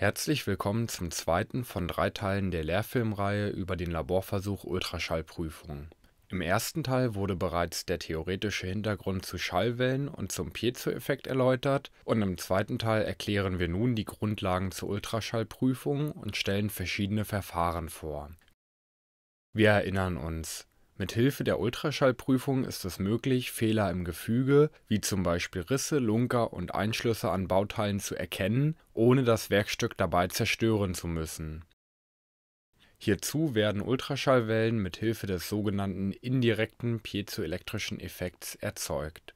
Herzlich willkommen zum zweiten von drei Teilen der Lehrfilmreihe über den Laborversuch Ultraschallprüfung. Im ersten Teil wurde bereits der theoretische Hintergrund zu Schallwellen und zum Piezo-Effekt erläutert und im zweiten Teil erklären wir nun die Grundlagen zur Ultraschallprüfung und stellen verschiedene Verfahren vor. Wir erinnern uns, mit Hilfe der Ultraschallprüfung ist es möglich, Fehler im Gefüge, wie zum Beispiel Risse, Lunker und Einschlüsse an Bauteilen zu erkennen, ohne das Werkstück dabei zerstören zu müssen. Hierzu werden Ultraschallwellen mit Hilfe des sogenannten indirekten piezoelektrischen Effekts erzeugt.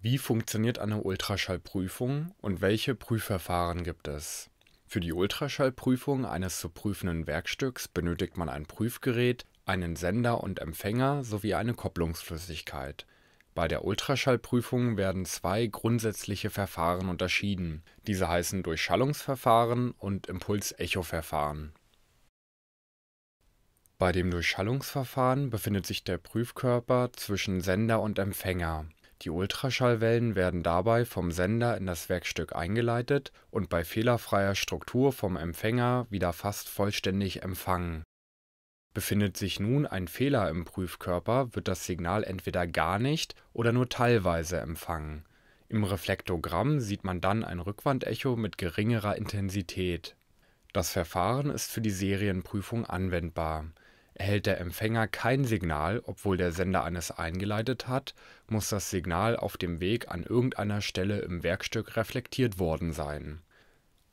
Wie funktioniert eine Ultraschallprüfung und welche Prüfverfahren gibt es? Für die Ultraschallprüfung eines zu prüfenden Werkstücks benötigt man ein Prüfgerät, einen Sender und Empfänger sowie eine Kopplungsflüssigkeit. Bei der Ultraschallprüfung werden zwei grundsätzliche Verfahren unterschieden, diese heißen Durchschallungsverfahren und Impulsecho-Verfahren. Bei dem Durchschallungsverfahren befindet sich der Prüfkörper zwischen Sender und Empfänger. Die Ultraschallwellen werden dabei vom Sender in das Werkstück eingeleitet und bei fehlerfreier Struktur vom Empfänger wieder fast vollständig empfangen Befindet sich nun ein Fehler im Prüfkörper, wird das Signal entweder gar nicht oder nur teilweise empfangen. Im Reflektogramm sieht man dann ein Rückwandecho mit geringerer Intensität. Das Verfahren ist für die Serienprüfung anwendbar. Erhält der Empfänger kein Signal, obwohl der Sender eines eingeleitet hat, muss das Signal auf dem Weg an irgendeiner Stelle im Werkstück reflektiert worden sein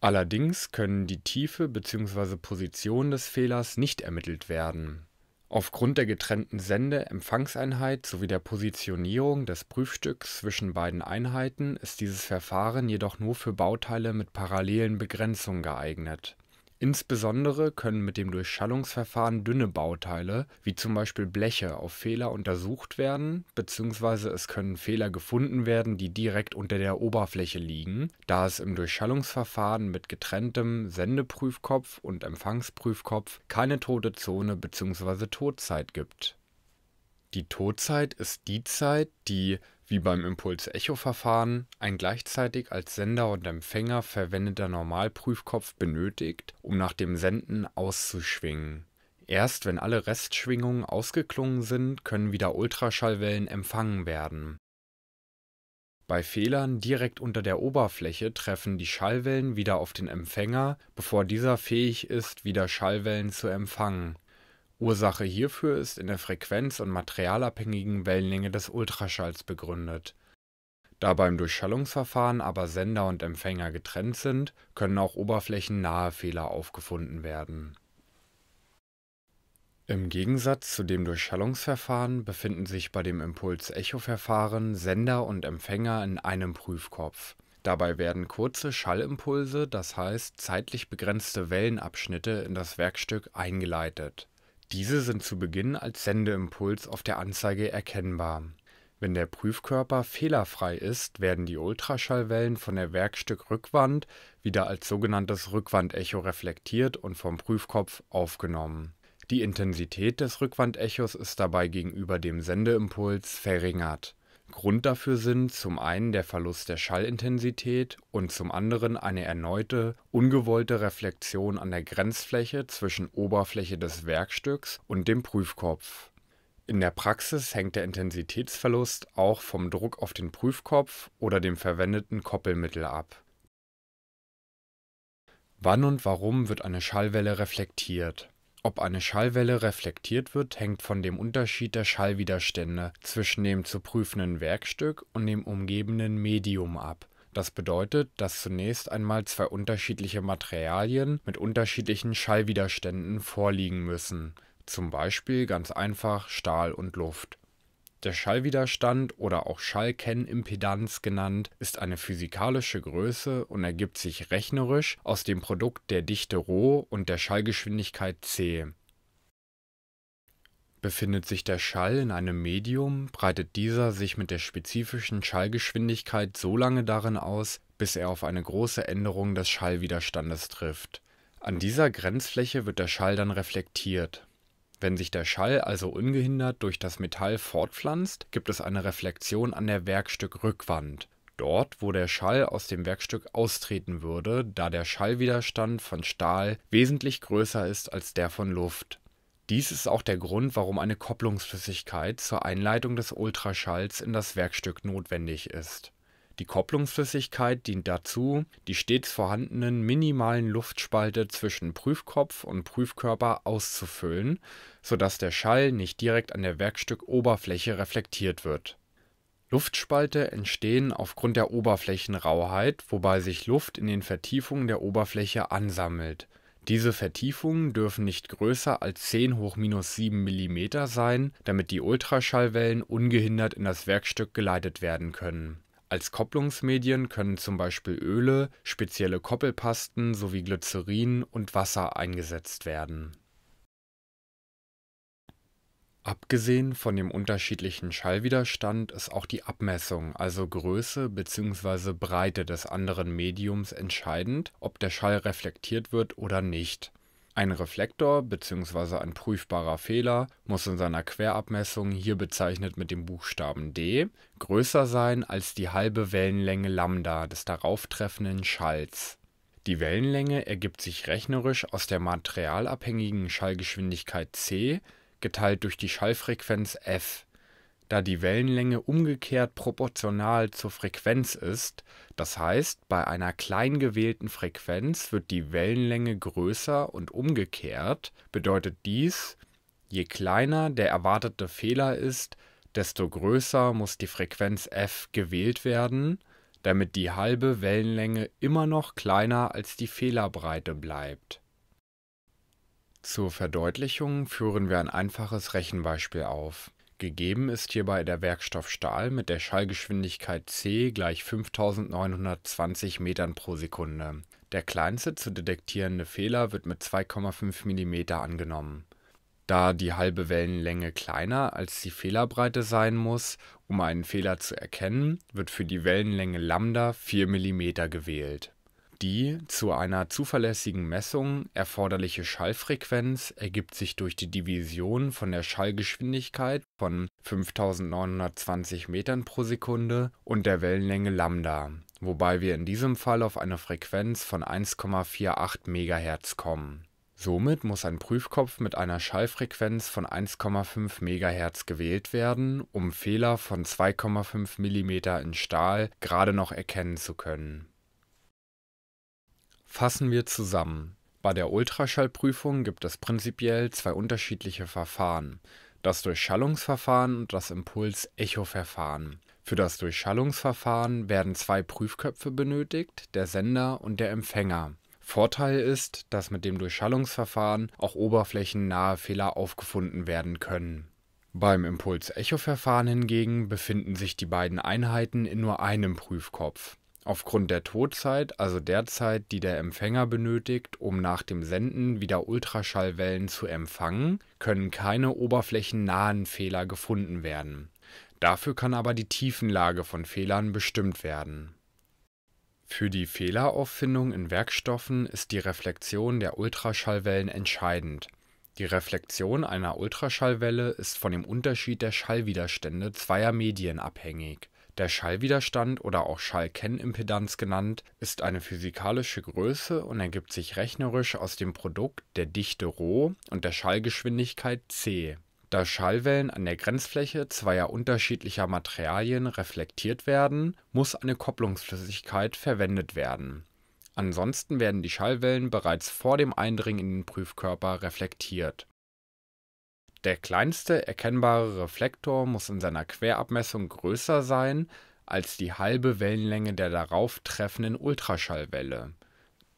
Allerdings können die Tiefe bzw. Position des Fehlers nicht ermittelt werden. Aufgrund der getrennten Sende-Empfangseinheit sowie der Positionierung des Prüfstücks zwischen beiden Einheiten ist dieses Verfahren jedoch nur für Bauteile mit parallelen Begrenzungen geeignet Insbesondere können mit dem Durchschallungsverfahren dünne Bauteile wie zum Beispiel Bleche auf Fehler untersucht werden beziehungsweise es können Fehler gefunden werden, die direkt unter der Oberfläche liegen, da es im Durchschallungsverfahren mit getrenntem Sendeprüfkopf und Empfangsprüfkopf keine tote Zone bzw. Todzeit gibt. Die Todzeit ist die Zeit, die wie beim Impuls-Echo-Verfahren ein gleichzeitig als Sender und Empfänger verwendeter Normalprüfkopf benötigt, um nach dem Senden auszuschwingen. Erst wenn alle Restschwingungen ausgeklungen sind, können wieder Ultraschallwellen empfangen werden. Bei Fehlern direkt unter der Oberfläche treffen die Schallwellen wieder auf den Empfänger, bevor dieser fähig ist, wieder Schallwellen zu empfangen Ursache hierfür ist in der frequenz und materialabhängigen Wellenlänge des Ultraschalls begründet. Da beim Durchschallungsverfahren aber Sender und Empfänger getrennt sind, können auch oberflächennahe Fehler aufgefunden werden. Im Gegensatz zu dem Durchschallungsverfahren befinden sich bei dem Impuls-Echo-Verfahren Sender und Empfänger in einem Prüfkopf. Dabei werden kurze Schallimpulse, das heißt zeitlich begrenzte Wellenabschnitte in das Werkstück eingeleitet diese sind zu Beginn als Sendeimpuls auf der Anzeige erkennbar. Wenn der Prüfkörper fehlerfrei ist, werden die Ultraschallwellen von der Werkstückrückwand wieder als sogenanntes Rückwandecho reflektiert und vom Prüfkopf aufgenommen. Die Intensität des Rückwandechos ist dabei gegenüber dem Sendeimpuls verringert Grund dafür sind zum einen der Verlust der Schallintensität und zum anderen eine erneute, ungewollte Reflexion an der Grenzfläche zwischen Oberfläche des Werkstücks und dem Prüfkopf. In der Praxis hängt der Intensitätsverlust auch vom Druck auf den Prüfkopf oder dem verwendeten Koppelmittel ab. Wann und warum wird eine Schallwelle reflektiert ob eine Schallwelle reflektiert wird, hängt von dem Unterschied der Schallwiderstände zwischen dem zu prüfenden Werkstück und dem umgebenden Medium ab. Das bedeutet, dass zunächst einmal zwei unterschiedliche Materialien mit unterschiedlichen Schallwiderständen vorliegen müssen zum Beispiel ganz einfach Stahl und Luft der Schallwiderstand oder auch Schallkennimpedanz genannt, ist eine physikalische Größe und ergibt sich rechnerisch aus dem Produkt der Dichte ρ und der Schallgeschwindigkeit c. Befindet sich der Schall in einem Medium, breitet dieser sich mit der spezifischen Schallgeschwindigkeit so lange darin aus, bis er auf eine große Änderung des Schallwiderstandes trifft. An dieser Grenzfläche wird der Schall dann reflektiert wenn sich der Schall also ungehindert durch das Metall fortpflanzt, gibt es eine Reflexion an der Werkstückrückwand, dort wo der Schall aus dem Werkstück austreten würde, da der Schallwiderstand von Stahl wesentlich größer ist als der von Luft. Dies ist auch der Grund, warum eine Kopplungsflüssigkeit zur Einleitung des Ultraschalls in das Werkstück notwendig ist die Kopplungsflüssigkeit dient dazu, die stets vorhandenen minimalen Luftspalte zwischen Prüfkopf und Prüfkörper auszufüllen, sodass der Schall nicht direkt an der Werkstückoberfläche reflektiert wird. Luftspalte entstehen aufgrund der Oberflächenrauheit, wobei sich Luft in den Vertiefungen der Oberfläche ansammelt. Diese Vertiefungen dürfen nicht größer als 10 hoch minus 7 mm sein, damit die Ultraschallwellen ungehindert in das Werkstück geleitet werden können als Kopplungsmedien können zum Beispiel Öle, spezielle Koppelpasten sowie Glycerin und Wasser eingesetzt werden. Abgesehen von dem unterschiedlichen Schallwiderstand ist auch die Abmessung, also Größe bzw. Breite des anderen Mediums entscheidend, ob der Schall reflektiert wird oder nicht ein Reflektor bzw. ein prüfbarer Fehler muss in seiner Querabmessung, hier bezeichnet mit dem Buchstaben d, größer sein als die halbe Wellenlänge λ des darauf treffenden Schalls. Die Wellenlänge ergibt sich rechnerisch aus der materialabhängigen Schallgeschwindigkeit c geteilt durch die Schallfrequenz f da die Wellenlänge umgekehrt proportional zur Frequenz ist, das heißt bei einer klein gewählten Frequenz wird die Wellenlänge größer und umgekehrt, bedeutet dies, je kleiner der erwartete Fehler ist, desto größer muss die Frequenz f gewählt werden, damit die halbe Wellenlänge immer noch kleiner als die Fehlerbreite bleibt. Zur Verdeutlichung führen wir ein einfaches Rechenbeispiel auf Gegeben ist hierbei der Werkstoff Stahl mit der Schallgeschwindigkeit c gleich 5920 Metern pro Sekunde. Der kleinste zu detektierende Fehler wird mit 2,5 mm angenommen. Da die halbe Wellenlänge kleiner als die Fehlerbreite sein muss, um einen Fehler zu erkennen, wird für die Wellenlänge λ 4 mm gewählt die zu einer zuverlässigen Messung erforderliche Schallfrequenz ergibt sich durch die Division von der Schallgeschwindigkeit von 5920 Metern pro Sekunde und der Wellenlänge λ, wobei wir in diesem Fall auf eine Frequenz von 1,48 MHz kommen. Somit muss ein Prüfkopf mit einer Schallfrequenz von 1,5 MHz gewählt werden, um Fehler von 2,5 mm in Stahl gerade noch erkennen zu können Fassen wir zusammen. Bei der Ultraschallprüfung gibt es prinzipiell zwei unterschiedliche Verfahren, das Durchschallungsverfahren und das Impuls-Echo-Verfahren. Für das Durchschallungsverfahren werden zwei Prüfköpfe benötigt, der Sender und der Empfänger. Vorteil ist, dass mit dem Durchschallungsverfahren auch oberflächennahe Fehler aufgefunden werden können. Beim Impuls-Echo-Verfahren hingegen befinden sich die beiden Einheiten in nur einem Prüfkopf. Aufgrund der Todzeit, also der Zeit, die der Empfänger benötigt, um nach dem Senden wieder Ultraschallwellen zu empfangen, können keine oberflächennahen Fehler gefunden werden. Dafür kann aber die Tiefenlage von Fehlern bestimmt werden. Für die Fehlerauffindung in Werkstoffen ist die Reflexion der Ultraschallwellen entscheidend. Die Reflexion einer Ultraschallwelle ist von dem Unterschied der Schallwiderstände zweier Medien abhängig der Schallwiderstand oder auch Schallkennimpedanz genannt, ist eine physikalische Größe und ergibt sich rechnerisch aus dem Produkt der Dichte ρ und der Schallgeschwindigkeit c. Da Schallwellen an der Grenzfläche zweier unterschiedlicher Materialien reflektiert werden, muss eine Kopplungsflüssigkeit verwendet werden. Ansonsten werden die Schallwellen bereits vor dem Eindringen in den Prüfkörper reflektiert der kleinste erkennbare Reflektor muss in seiner Querabmessung größer sein als die halbe Wellenlänge der darauf treffenden Ultraschallwelle.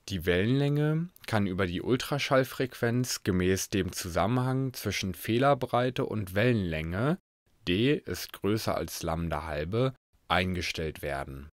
Die Wellenlänge kann über die Ultraschallfrequenz gemäß dem Zusammenhang zwischen Fehlerbreite und Wellenlänge (d λ2) eingestellt werden